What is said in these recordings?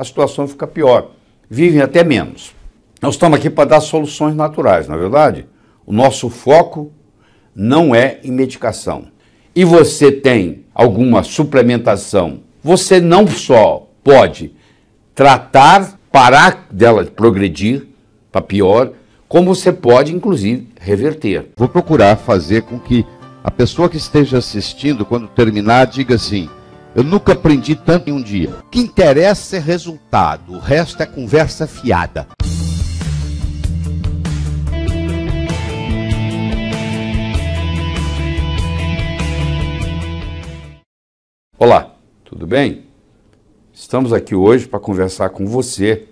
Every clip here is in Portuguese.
a situação fica pior. Vivem até menos. Nós estamos aqui para dar soluções naturais, na é verdade. O nosso foco não é em medicação. E você tem alguma suplementação, você não só pode tratar, parar dela de progredir para pior, como você pode, inclusive, reverter. Vou procurar fazer com que a pessoa que esteja assistindo, quando terminar, diga assim: eu nunca aprendi tanto em um dia. O que interessa é resultado, o resto é conversa fiada. Olá, tudo bem? Estamos aqui hoje para conversar com você.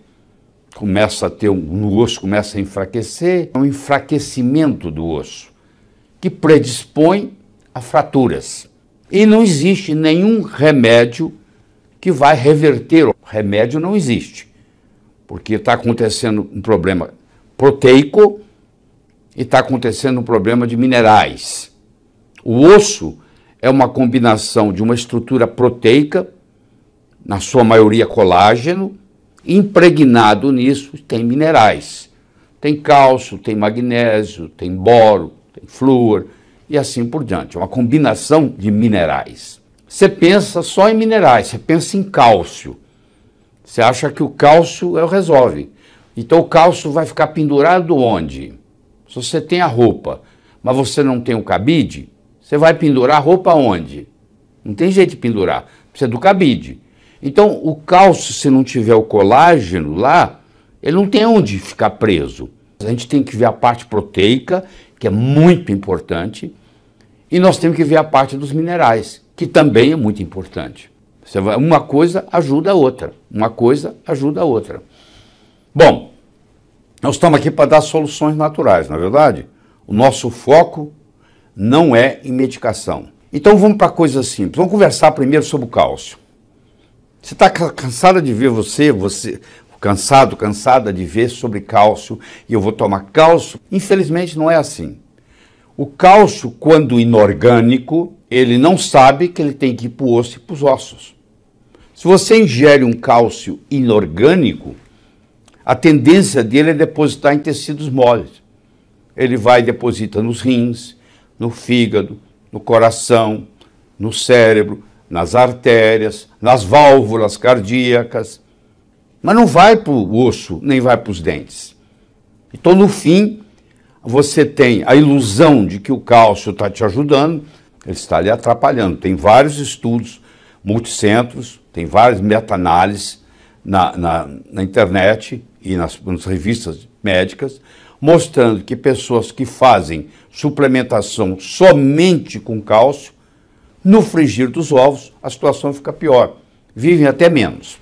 Começa a ter um no osso começa a enfraquecer, é um enfraquecimento do osso que predispõe a fraturas. E não existe nenhum remédio que vai reverter. O remédio não existe, porque está acontecendo um problema proteico e está acontecendo um problema de minerais. O osso é uma combinação de uma estrutura proteica, na sua maioria colágeno, impregnado nisso tem minerais. Tem cálcio, tem magnésio, tem boro, tem flúor, e assim por diante. É uma combinação de minerais. Você pensa só em minerais, você pensa em cálcio. Você acha que o cálcio é o resolve. Então o cálcio vai ficar pendurado onde? Se você tem a roupa, mas você não tem o cabide, você vai pendurar a roupa onde? Não tem jeito de pendurar, precisa do cabide. Então o cálcio, se não tiver o colágeno lá, ele não tem onde ficar preso. A gente tem que ver a parte proteica que é muito importante, e nós temos que ver a parte dos minerais, que também é muito importante. Uma coisa ajuda a outra, uma coisa ajuda a outra. Bom, nós estamos aqui para dar soluções naturais, na é verdade. O nosso foco não é em medicação. Então vamos para coisa simples. Vamos conversar primeiro sobre o cálcio. Você está cansada de ver você, você, cansado, cansada de ver sobre cálcio e eu vou tomar cálcio. Infelizmente não é assim. O cálcio, quando inorgânico, ele não sabe que ele tem que ir para o osso e para os ossos. Se você ingere um cálcio inorgânico, a tendência dele é depositar em tecidos moles. Ele vai e deposita nos rins, no fígado, no coração, no cérebro, nas artérias, nas válvulas cardíacas. Mas não vai para o osso, nem vai para os dentes. Então, no fim, você tem a ilusão de que o cálcio está te ajudando, ele está lhe atrapalhando. Tem vários estudos multicentros, tem várias meta-análises na, na, na, internet e nas, nas revistas médicas, mostrando que pessoas que fazem suplementação somente com cálcio, no frigir dos ovos, a situação fica pior. Vivem até menos.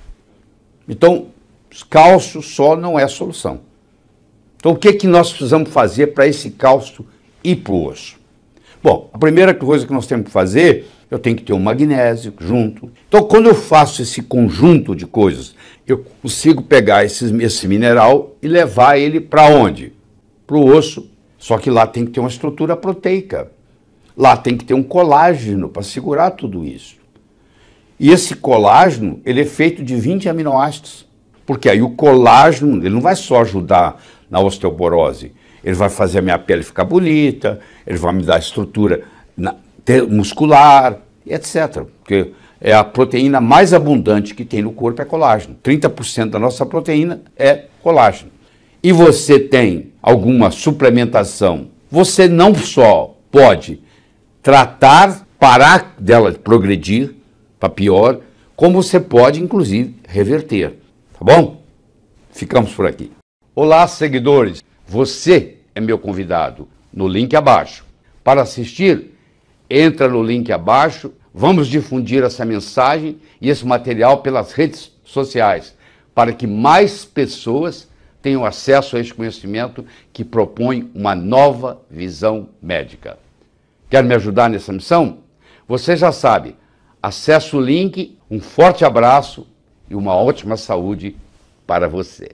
Então, cálcio só não é a solução. Então, o que, é que nós precisamos fazer para esse cálcio ir para o osso? Bom, a primeira coisa que nós temos que fazer, eu tenho que ter um magnésio junto. Então, quando eu faço esse conjunto de coisas, eu consigo pegar esse mineral e levar ele para onde? Para o osso. Só que lá tem que ter uma estrutura proteica. Lá tem que ter um colágeno para segurar tudo isso. E esse colágeno, ele é feito de 20 aminoácidos. Porque aí o colágeno, ele não vai só ajudar na osteoporose, ele vai fazer a minha pele ficar bonita, ele vai me dar estrutura na, ter, muscular, etc. Porque é a proteína mais abundante que tem no corpo é colágeno. 30% da nossa proteína é colágeno. E você tem alguma suplementação, você não só pode tratar, parar dela progredir, para pior, como você pode, inclusive, reverter. Tá bom? Ficamos por aqui. Olá, seguidores! Você é meu convidado no link abaixo. Para assistir, entra no link abaixo. Vamos difundir essa mensagem e esse material pelas redes sociais para que mais pessoas tenham acesso a este conhecimento que propõe uma nova visão médica. Quer me ajudar nessa missão? Você já sabe Acesse o link, um forte abraço e uma ótima saúde para você.